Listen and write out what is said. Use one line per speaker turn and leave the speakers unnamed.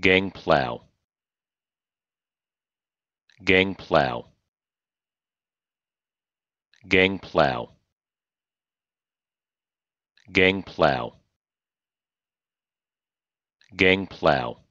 Gang plough gang plough gang plough gang plough gang plough